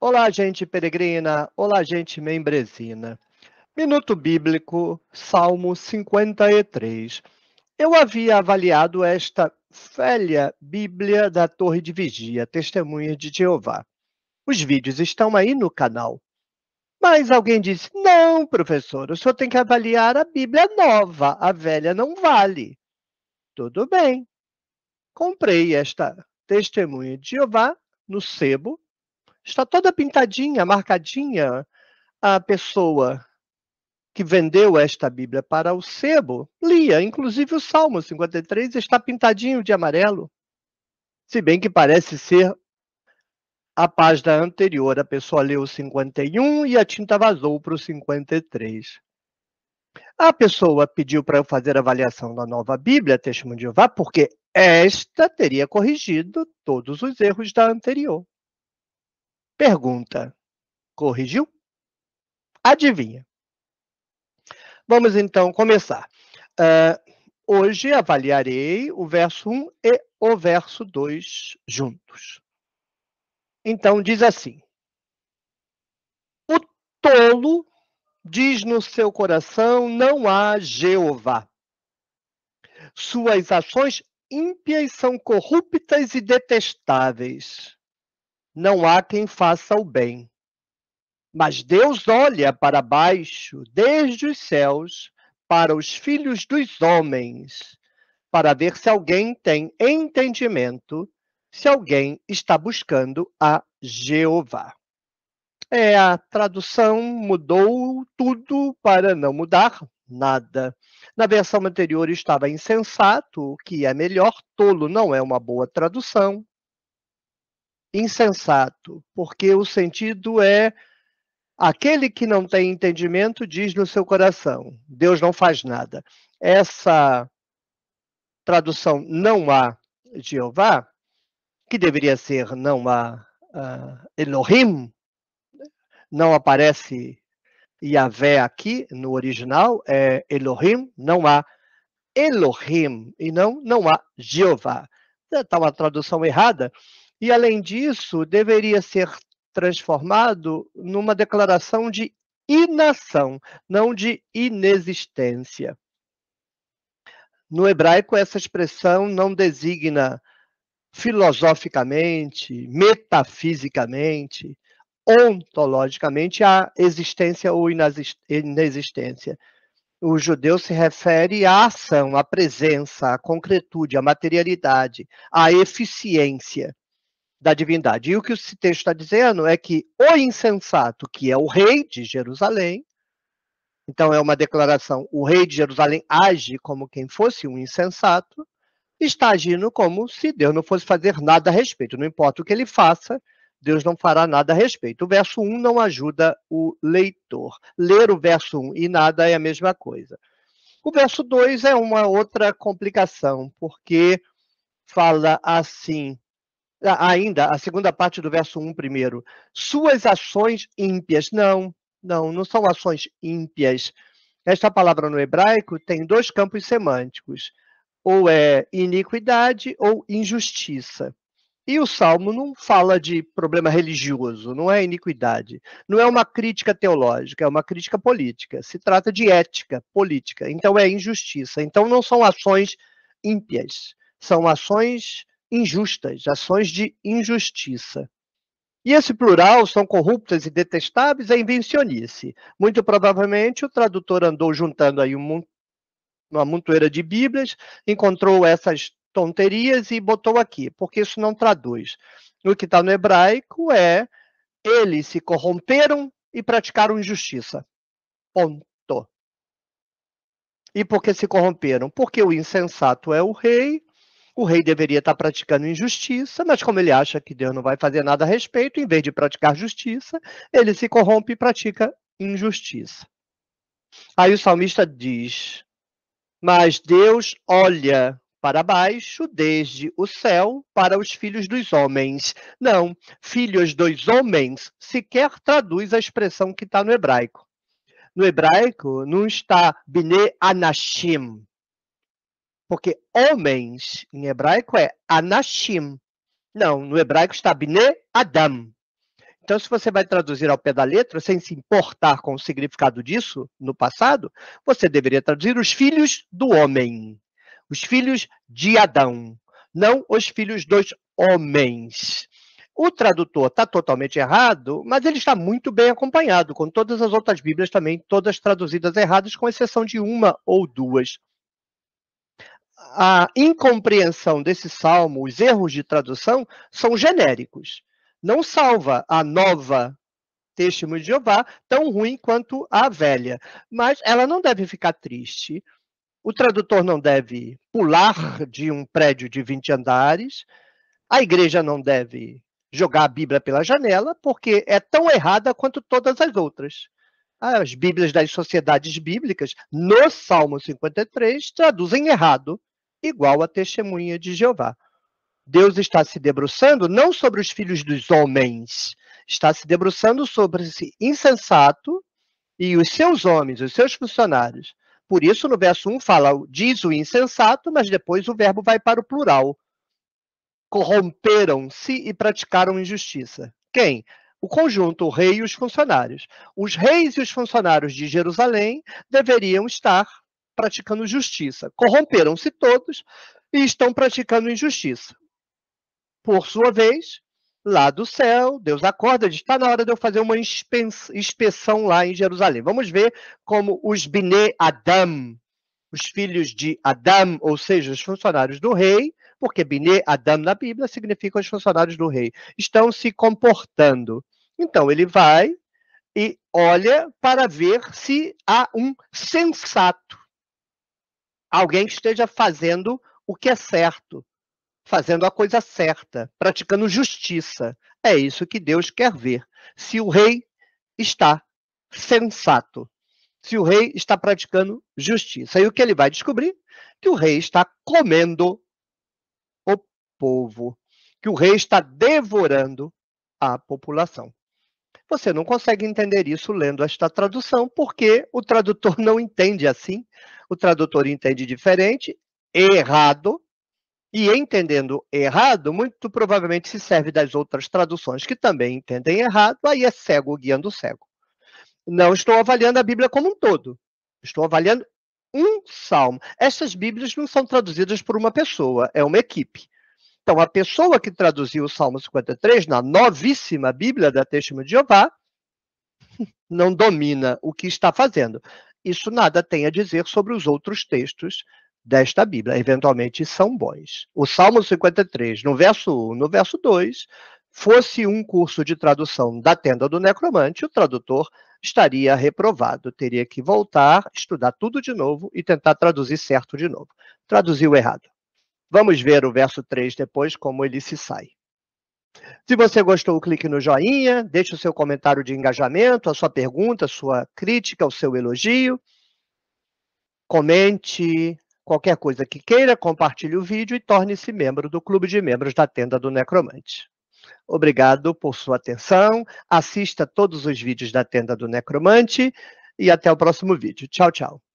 Olá, gente peregrina, olá, gente membresina. Minuto Bíblico, Salmo 53. Eu havia avaliado esta velha Bíblia da Torre de Vigia, Testemunha de Jeová. Os vídeos estão aí no canal. Mas alguém disse: não, professor, o senhor tem que avaliar a Bíblia nova, a velha não vale. Tudo bem. Comprei esta Testemunha de Jeová no sebo Está toda pintadinha, marcadinha a pessoa que vendeu esta Bíblia para o sebo lia, inclusive o Salmo 53 está pintadinho de amarelo, se bem que parece ser a página anterior. A pessoa leu o 51 e a tinta vazou para o 53. A pessoa pediu para eu fazer a avaliação da nova Bíblia, Testemunho de Jeová, porque esta teria corrigido todos os erros da anterior. Pergunta: corrigiu? Adivinha. Vamos então começar. Uh, hoje avaliarei o verso 1 e o verso 2 juntos. Então, diz assim: O tolo diz no seu coração: Não há Jeová. Suas ações ímpias são corruptas e detestáveis não há quem faça o bem. Mas Deus olha para baixo, desde os céus, para os filhos dos homens, para ver se alguém tem entendimento, se alguém está buscando a Jeová. É, a tradução mudou tudo para não mudar nada. Na versão anterior estava insensato, o que é melhor, tolo não é uma boa tradução insensato, porque o sentido é aquele que não tem entendimento diz no seu coração: Deus não faz nada. Essa tradução não há Jeová, que deveria ser não há uh, Elohim, não aparece Yahvé aqui no original, é Elohim, não há Elohim, e não, não há Jeová. Está uma tradução errada, e, além disso, deveria ser transformado numa declaração de inação, não de inexistência. No hebraico, essa expressão não designa filosoficamente, metafisicamente, ontologicamente a existência ou inexistência. O judeu se refere à ação, à presença, à concretude, à materialidade, à eficiência da divindade. E o que esse texto está dizendo é que o insensato, que é o rei de Jerusalém, então é uma declaração, o rei de Jerusalém age como quem fosse um insensato, está agindo como se Deus não fosse fazer nada a respeito. Não importa o que ele faça, Deus não fará nada a respeito. O verso 1 não ajuda o leitor. Ler o verso 1 e nada é a mesma coisa. O verso 2 é uma outra complicação, porque fala assim: ainda, a segunda parte do verso 1 primeiro. Suas ações ímpias. Não, não, não são ações ímpias. Esta palavra no hebraico tem dois campos semânticos. Ou é iniquidade ou injustiça. E o Salmo não fala de problema religioso, não é iniquidade. Não é uma crítica teológica, é uma crítica política. Se trata de ética política. Então é injustiça. Então não são ações ímpias, são ações injustas, ações de injustiça. E esse plural, são corruptas e detestáveis, é invencionice. Muito provavelmente o tradutor andou juntando aí uma montoeira de Bíblias, encontrou essas tonterias e botou aqui, porque isso não traduz. O que está no hebraico é eles se corromperam e praticaram injustiça. Ponto. E por que se corromperam? Porque o insensato é o rei o rei deveria estar praticando injustiça, mas como ele acha que Deus não vai fazer nada a respeito, em vez de praticar justiça, ele se corrompe e pratica injustiça. Aí o salmista diz: Mas Deus olha para baixo, desde o céu, para os filhos dos homens. Não, filhos dos homens sequer traduz a expressão que está no hebraico. No hebraico não está Bnei Anashim, porque homens em hebraico é anashim. Não, no hebraico está bne adam. Então, se você vai traduzir ao pé da letra, sem se importar com o significado disso no passado, você deveria traduzir os filhos do homem, os filhos de Adão, não os filhos dos homens. O tradutor está totalmente errado, mas ele está muito bem acompanhado, com todas as outras Bíblias também, todas traduzidas erradas, com exceção de uma ou duas a incompreensão desse salmo, os erros de tradução, são genéricos. Não salva a nova Testemunho de Jeová tão ruim quanto a velha. Mas ela não deve ficar triste. O tradutor não deve pular de um prédio de 20 andares. A igreja não deve jogar a Bíblia pela janela, porque é tão errada quanto todas as outras. As Bíblias das sociedades bíblicas, no Salmo 53, traduzem errado igual a testemunha de Jeová. Deus está se debruçando não sobre os filhos dos homens, está se debruçando sobre esse insensato e os seus homens, os seus funcionários. Por isso, no verso 1 fala, diz o insensato, mas depois o verbo vai para o plural. Corromperam-se e praticaram injustiça. Quem? O conjunto, o rei e os funcionários. Os reis e os funcionários de Jerusalém deveriam estar praticando justiça. Corromperam-se todos e estão praticando injustiça. Por sua vez, lá do céu, Deus acorda, diz: está na hora de eu fazer uma inspeção lá em Jerusalém. Vamos ver como os Bnei Adam, os filhos de Adam, ou seja, os funcionários do rei, porque Bnei Adam na Bíblia significa os funcionários do rei, estão se comportando. Então ele vai e olha para ver se há um sensato alguém que esteja fazendo o que é certo, fazendo a coisa certa, praticando justiça. É isso que Deus quer ver. Se o rei está sensato, se o rei está praticando justiça. E o que ele vai descobrir? Que o rei está comendo o povo, que o rei está devorando a população. Você não consegue entender isso lendo esta tradução, porque o tradutor não entende assim, o tradutor entende diferente, errado, e entendendo errado, muito provavelmente se serve das outras traduções que também entendem errado, aí é cego guiando cego. Não estou avaliando a Bíblia como um todo, estou avaliando um salmo. Essas Bíblias não são traduzidas por uma pessoa, é uma equipe. Então, a pessoa que traduziu o Salmo 53 na novíssima Bíblia da Testemunha de Jeová não domina o que está fazendo. Isso nada tem a dizer sobre os outros textos desta Bíblia, eventualmente são bons. O Salmo 53, no verso 1, no verso 2, fosse um curso de tradução da tenda do necromante, o tradutor estaria reprovado, teria que voltar, estudar tudo de novo e tentar traduzir certo de novo. Traduziu errado. Vamos ver o verso 3 depois, como ele se sai. Se você gostou, clique no joinha, deixe o seu comentário de engajamento, a sua pergunta, a sua crítica, o seu elogio. Comente qualquer coisa que queira, compartilhe o vídeo e torne-se membro do Clube de Membros da Tenda do Necromante. Obrigado por sua atenção, assista todos os vídeos da Tenda do Necromante e até o próximo vídeo. Tchau, tchau.